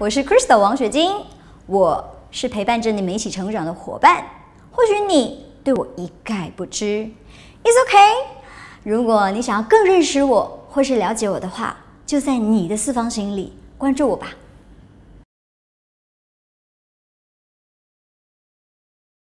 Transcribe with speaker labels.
Speaker 1: 我是 Crystal 王雪晶，我是陪伴着你们一起成长的伙伴。或许你对我一概不知，It's OK。如果你想要更认识我或是了解我的话，就在你的四方形里关注我吧。